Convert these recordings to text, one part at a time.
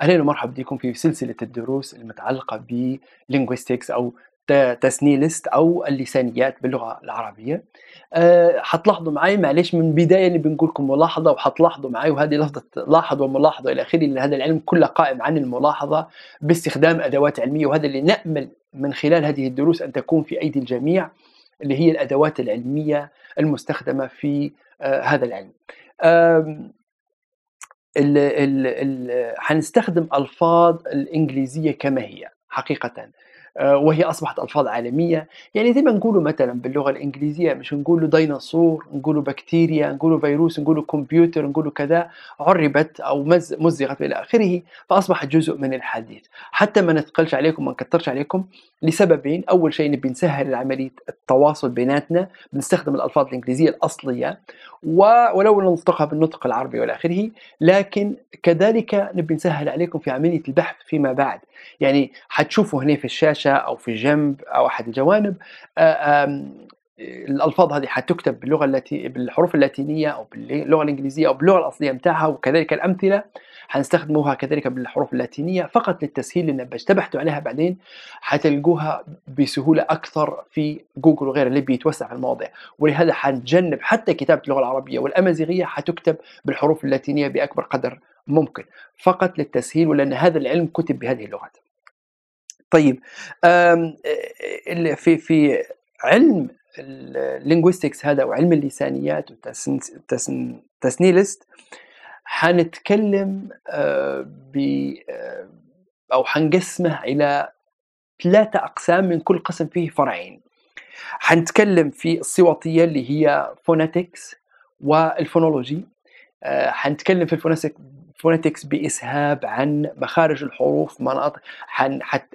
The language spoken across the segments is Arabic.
اهلا ومرحبا بكم في سلسله الدروس المتعلقه بلينغويستكس او تسنيلست او اللسانيات باللغه العربيه أه حتلاحظوا معي معلش من البدايه اللي بنقول لكم ملاحظه وحتلاحظوا معي وهذه لفظه لاحظ وملاحظه الى اخره لان هذا العلم كله قائم عن الملاحظه باستخدام ادوات علميه وهذا اللي نامل من خلال هذه الدروس ان تكون في ايدي الجميع اللي هي الادوات العلميه المستخدمه في آه هذا العلم. آه الـ الـ الـ حنستخدم الفاظ الانجليزيه كما هي حقيقه آه، وهي اصبحت الفاظ عالميه يعني زي ما نقولوا مثلا باللغه الانجليزيه مش نقولوا ديناصور نقولوا بكتيريا نقولوا فيروس نقولوا كمبيوتر نقولوا كذا عربت او مز مزغت الى اخره فاصبحت جزء من الحديث حتى ما نثقلش عليكم ما نكثرش عليكم لسببين اول شيء نبي نسهل عمليه التواصل بيناتنا بنستخدم الالفاظ الانجليزيه الاصليه ولو نلتقها بالنطق العربي والى اخره لكن كذلك نبي نسهل عليكم في عمليه البحث فيما بعد يعني حتشوفوا هنا في الشاشه الشاشه او في جنب او احد الجوانب آه، الالفاظ هذه حتكتب باللغه التي بالحروف اللاتينيه او باللغه الانجليزيه او باللغه الاصليه بتاعها وكذلك الامثله حنستخدموها كذلك بالحروف اللاتينيه فقط للتسهيل لان تبحثوا عليها بعدين حتلقوها بسهوله اكثر في جوجل وغيره اللي بيتوسع في المواضيع ولهذا حنتجنب حتى كتابه اللغه العربيه والامازيغيه حتكتب بالحروف اللاتينيه باكبر قدر ممكن فقط للتسهيل ولان هذا العلم كتب بهذه اللغات طيب في في علم اللينغويستكس هذا او علم اللسانيات وتسنيلست حنتكلم آه، ب آه، او حنقسمه الى ثلاثة أقسام من كل قسم فيه فرعين حنتكلم في الصوتية اللي هي فوناتكس والفونولوجي آه، حنتكلم في الفوناتكس فونيتكس باسهاب عن مخارج الحروف مناطق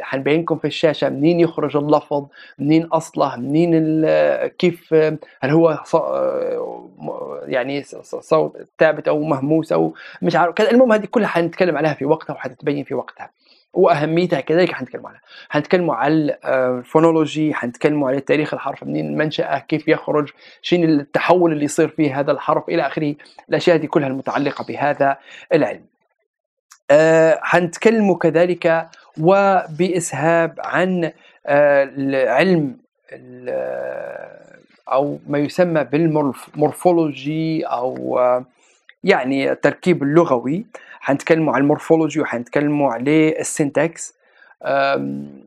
حنبينكم في الشاشه منين يخرج اللفظ منين اصله منين كيف هل هو يعني صوت ثابت او مهموس او مش عارف المهم هذه كلها حنتكلم عليها في وقتها وحتتبين في وقتها واهميتها كذلك حنتكلموا عليها حنتكلموا على الفونولوجي حنتكلموا على تاريخ الحرف منين منشاه كيف يخرج شين التحول اللي يصير فيه هذا الحرف الى اخره الاشياء هذه كلها المتعلقه بهذا العلم حنتكلموا آه، كذلك وباسهاب عن آه، العلم آه، او ما يسمى بالمورفولوجي او يعني التركيب اللغوي حنتكلموا على المورفولوجي وحنتكلموا على السنتكس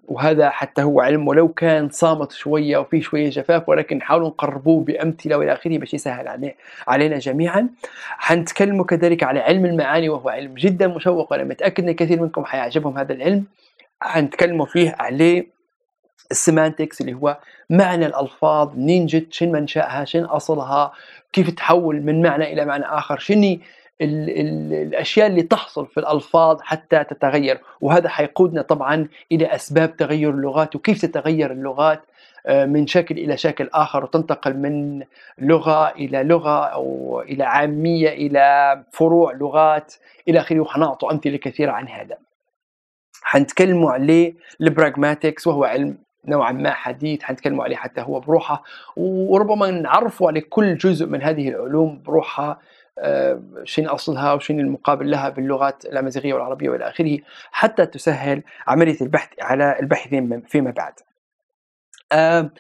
وهذا حتى هو علم ولو كان صامت شويه وفيه شويه جفاف ولكن نحاولوا نقربوه بامثله والى اخره باش يسهل عليه علينا جميعا حنتكلموا كذلك على علم المعاني وهو علم جدا مشوق وانا متاكد ان كثير منكم حيعجبهم هذا العلم حنتكلموا فيه عليه السيمانتكس اللي هو معنى الالفاظ منين جت شن منشاها شن اصلها كيف تحول من معنى الى معنى اخر شني الـ الـ الاشياء اللي تحصل في الالفاظ حتى تتغير وهذا حيقودنا طبعا الى اسباب تغير اللغات وكيف تتغير اللغات آه، من شكل الى شكل اخر وتنتقل من لغه الى لغه او الى عاميه الى فروع لغات الى اخره وحنعطوا امثله كثيره عن هذا. حنتكلموا عليه البراغماتكس وهو علم نوعا ما حديث حنتكلموا عليه حتى هو بروحه وربما نعرفوا على كل جزء من هذه العلوم بروحها آه، شين اصلها وشين المقابل لها باللغات الامازيغيه والعربيه والى اخره حتى تسهل عمليه البحث على الباحثين فيما بعد. آه،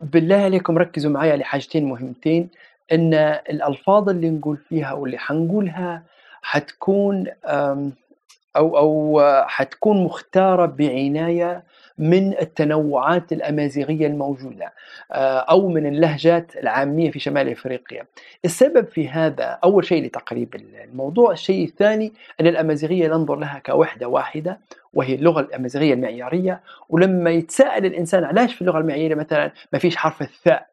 بالله عليكم ركزوا معي على حاجتين مهمتين ان الالفاظ اللي نقول فيها واللي حنقولها حتكون او او حتكون مختاره بعنايه من التنوعات الامازيغيه الموجوده آه، او من اللهجات العاميه في شمال افريقيا. السبب في هذا اول شيء لتقريب الموضوع، الشيء الثاني ان الامازيغيه ننظر لها كوحده واحده وهي اللغه الامازيغيه المعياريه ولما يتساءل الانسان علاش في اللغه المعياريه مثلا ما فيش حرف الثاء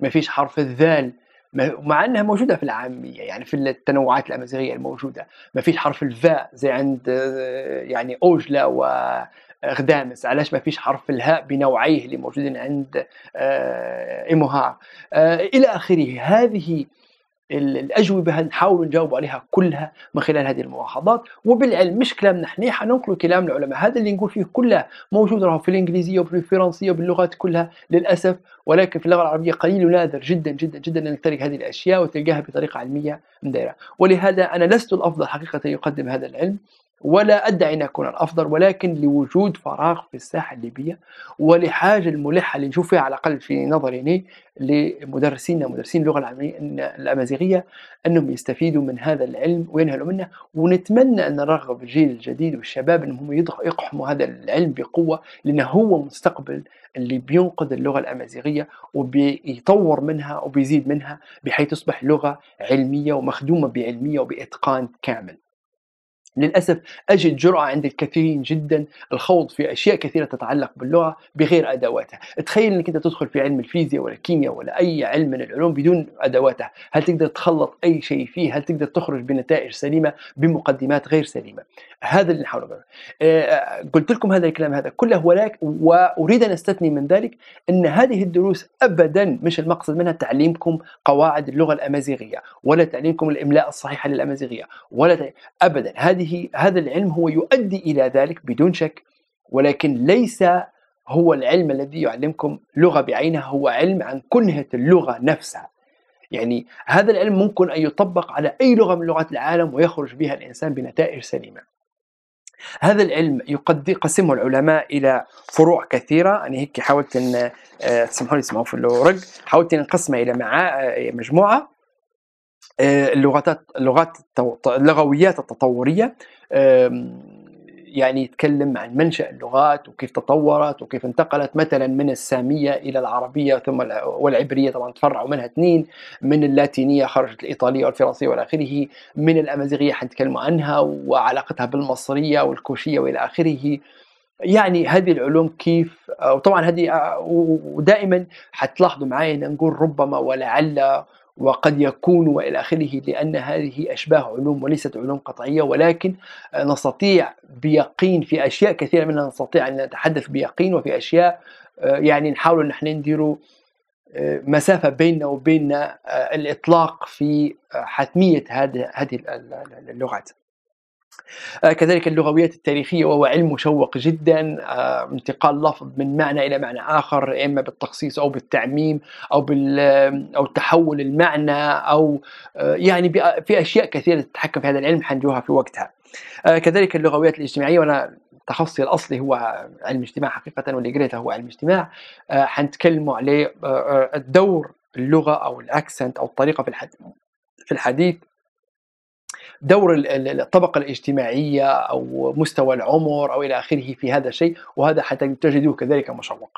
ما فيش حرف الذال مع انها موجوده في العاميه يعني في التنوعات الامازيغيه الموجوده ما فيش حرف الفاء زي عند آه، يعني اوجلا و غدامس علاش ما فيش حرف الهاء بنوعيه اللي موجودين عند ايموها آه، آه، الى اخره هذه الاجوبه نحاول نجاوبوا عليها كلها من خلال هذه الملاحظات وبالعلم مش كلامنا احنا حننقل كلام العلماء هذا اللي نقول فيه كله موجود راهو في الانجليزيه وفي الفرنسيه وباللغات كلها للاسف ولكن في اللغه العربيه قليل ونادر جدا جدا جدا ان تلقى هذه الاشياء وتلقاها بطريقه علميه مدايره ولهذا انا لست الافضل حقيقه يقدم هذا العلم ولا أدعي أن أكون الأفضل ولكن لوجود فراغ في الساحة الليبية ولحاجة الملحة اللي نشوف فيها على الأقل في نظري يعني لمدرسينا مدرسين اللغة الأمازيغية أنهم يستفيدوا من هذا العلم وينهلوا منه ونتمنى أن نرغب الجيل الجديد والشباب أنهم يقحموا هذا العلم بقوة لأنه هو مستقبل اللي بينقذ اللغة الأمازيغية وبيطور منها وبيزيد منها بحيث تصبح لغة علمية ومخدومة بعلمية وبإتقان كامل للأسف أجد جرأة عند الكثيرين جدا الخوض في أشياء كثيرة تتعلق باللغة بغير أدواتها تخيل أنك أنت تدخل في علم الفيزياء ولا الكيمياء ولا أي علم من العلوم بدون أدواتها هل تقدر تخلط أي شيء فيه هل تقدر تخرج بنتائج سليمة بمقدمات غير سليمة هذا اللي نحاول نقوله آه، قلت لكم هذا الكلام هذا كله ولكن وأريد أن أستثني من ذلك أن هذه الدروس أبدا مش المقصد منها تعليمكم قواعد اللغة الأمازيغية ولا تعليمكم الإملاء الصحيحة للأمازيغية ولا تعليم. أبدا هذه هذه هذا العلم هو يؤدي إلى ذلك بدون شك ولكن ليس هو العلم الذي يعلمكم لغة بعينها هو علم عن كنهة اللغة نفسها يعني هذا العلم ممكن أن يطبق على أي لغة من لغات العالم ويخرج بها الإنسان بنتائج سليمة هذا العلم يقد يقسمه العلماء الى فروع كثيره انا هيك حاولت ان آه، تسمحوا لي اسمعوا في الورق حاولت ان اقسمه الى مع آه، مجموعه آه، اللغات اللغات اللغويات التطوريه يعني يتكلم عن منشا اللغات وكيف تطورت وكيف انتقلت مثلا من الساميه الى العربيه ثم والعبريه طبعا تفرعوا منها اثنين من اللاتينيه خرجت الايطاليه والفرنسيه والى اخره من الامازيغيه حنتكلموا عنها وعلاقتها بالمصريه والكوشيه والى اخره يعني هذه العلوم كيف وطبعا هذه آه، ودائما حتلاحظوا معي نقول ربما ولعل وقد يكون والى اخره لان هذه اشباه علوم وليست علوم قطعيه ولكن نستطيع بيقين في اشياء كثيره منها نستطيع ان نتحدث بيقين وفي اشياء آه، يعني نحاول ان احنا ندير آه، مسافة بيننا وبين آه، الإطلاق في حتمية هذه اللغات آه، كذلك اللغويات التاريخية وهو علم مشوق جدا آه، انتقال لفظ من معنى إلى معنى آخر إما بالتخصيص أو بالتعميم أو بال أو تحول المعنى أو آه، يعني في أشياء كثيرة تتحكم في هذا العلم حنجوها في وقتها كذلك اللغويات الاجتماعية وأنا تخصصي الاصلي هو علم اجتماع حقيقه واللي قريته هو علم اجتماع حنتكلموا عليه الدور اللغه او الاكسنت او الطريقه في الحديث في الحديث دور الطبقه الاجتماعيه او مستوى العمر او الى اخره في هذا الشيء وهذا حتى تجدوه كذلك مشوق.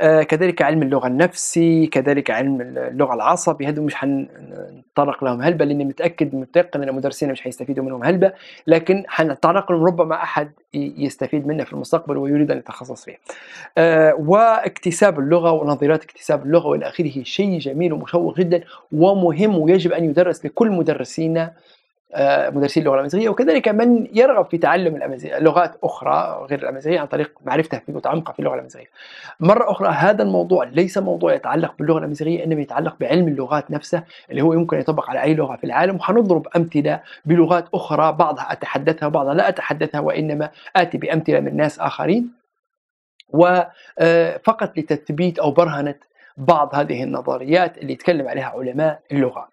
آه، كذلك علم اللغه النفسي كذلك علم اللغه العصبي هذو مش حنتطرق لهم هلبة لاني متاكد متيقن ان المدرسين مش حيستفيدوا منهم هلبة لكن حنتطرق لهم ربما احد يستفيد منه في المستقبل ويريد ان يتخصص فيه آه، واكتساب اللغه ونظريات اكتساب اللغه والى اخره شيء جميل ومشوق جدا ومهم ويجب ان يدرس لكل مدرسينا آه، مدرسين اللغه الامازيغيه وكذلك من يرغب في تعلم الامازيغيه لغات اخرى غير الامازيغيه عن طريق معرفته في وتعمقه في اللغه الامازيغيه. مره اخرى هذا الموضوع ليس موضوع يتعلق باللغه الامازيغيه انما يتعلق بعلم اللغات نفسه اللي هو يمكن يطبق على اي لغه في العالم وحنضرب امثله بلغات اخرى بعضها اتحدثها وبعضها لا اتحدثها وانما اتي بامثله من ناس اخرين وفقط آه، لتثبيت او برهنه بعض هذه النظريات اللي يتكلم عليها علماء اللغه.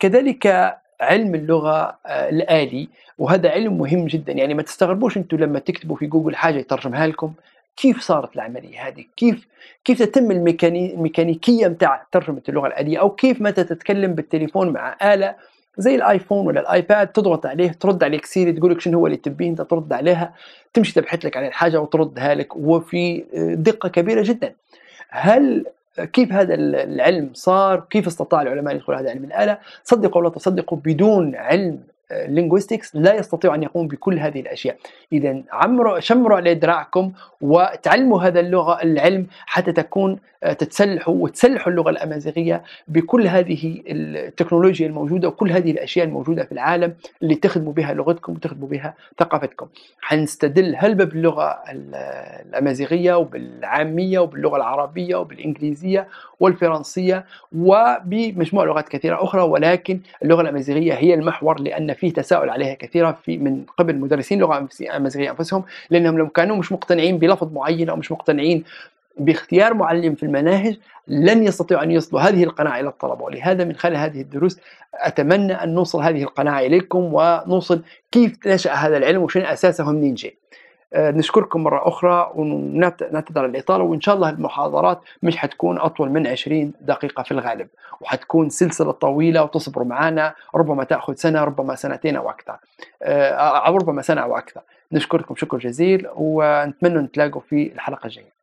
كذلك علم اللغه آه، الالي وهذا علم مهم جدا يعني ما تستغربوش انتم لما تكتبوا في جوجل حاجه يترجمها لكم كيف صارت العمليه هذه كيف كيف تتم الميكانيكيه نتاع ترجمه اللغه الاليه او كيف متى تتكلم بالتليفون مع اله زي الايفون ولا الايباد تضغط عليه ترد عليك سيري تقول لك شنو هو اللي تبيه انت ترد عليها تمشي تبحث لك عن الحاجه وتردها لك وفي آه، دقه كبيره جدا هل كيف هذا العلم صار كيف استطاع العلماء أن يدخلوا هذا علم الآلة صدقوا ولا تصدقوا بدون علم لينغويستكس لا يستطيع ان يقوم بكل هذه الاشياء اذا عمروا شمروا على ادراعكم وتعلموا هذا اللغه العلم حتى تكون آه، تتسلحوا وتسلحوا اللغه الامازيغيه بكل هذه التكنولوجيا الموجوده وكل هذه الاشياء الموجوده في العالم اللي تخدموا بها لغتكم وتخدموا بها ثقافتكم حنستدل هل باللغه الامازيغيه وبالعاميه وباللغه العربيه وبالانجليزيه والفرنسيه وبمجموعه لغات كثيره اخرى ولكن اللغه الامازيغيه هي المحور لان في تساؤل عليها كثيرا في من قبل مدرسين اللغه الامازيغيه انفسهم لانهم لو كانوا مش مقتنعين بلفظ معين او مش مقتنعين باختيار معلم في المناهج لن يستطيعوا ان يصلوا هذه القناعه الى الطلبه ولهذا من خلال هذه الدروس اتمنى ان نوصل هذه القناعه اليكم ونوصل كيف نشا هذا العلم وشنو اساسه ومنين جاء آه، نشكركم مرة أخرى ونعتذر الإطالة وإن شاء الله المحاضرات مش حتكون أطول من 20 دقيقة في الغالب وحتكون سلسلة طويلة وتصبروا معنا ربما تأخذ سنة ربما سنتين أو أكثر آه، أو ربما سنة أو أكثر نشكركم شكر جزيل ونتمنى نتلاقوا في الحلقة الجاية